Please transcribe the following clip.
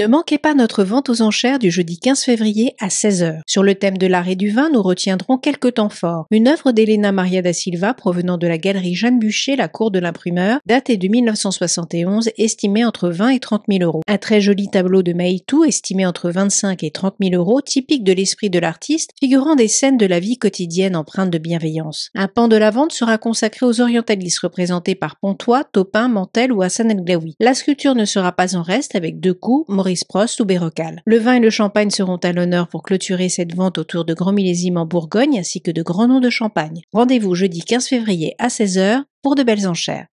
Ne manquez pas notre vente aux enchères du jeudi 15 février à 16h. Sur le thème de l'art et du vin, nous retiendrons quelques temps forts. Une œuvre d'Elena Maria da Silva provenant de la galerie Jeanne Bucher, la cour de l'imprimeur, datée de 1971, estimée entre 20 et 30 000 euros. Un très joli tableau de Maïtou, estimé entre 25 et 30 000 euros, typique de l'esprit de l'artiste, figurant des scènes de la vie quotidienne empreinte de bienveillance. Un pan de la vente sera consacré aux orientalistes représentés par Pontois, Taupin, Mantel ou Hassan El Glaoui. La sculpture ne sera pas en reste avec deux coups, ou Bérocal. Le vin et le champagne seront à l'honneur pour clôturer cette vente autour de grands millésimes en Bourgogne ainsi que de grands noms de champagne. Rendez-vous jeudi 15 février à 16h pour de belles enchères.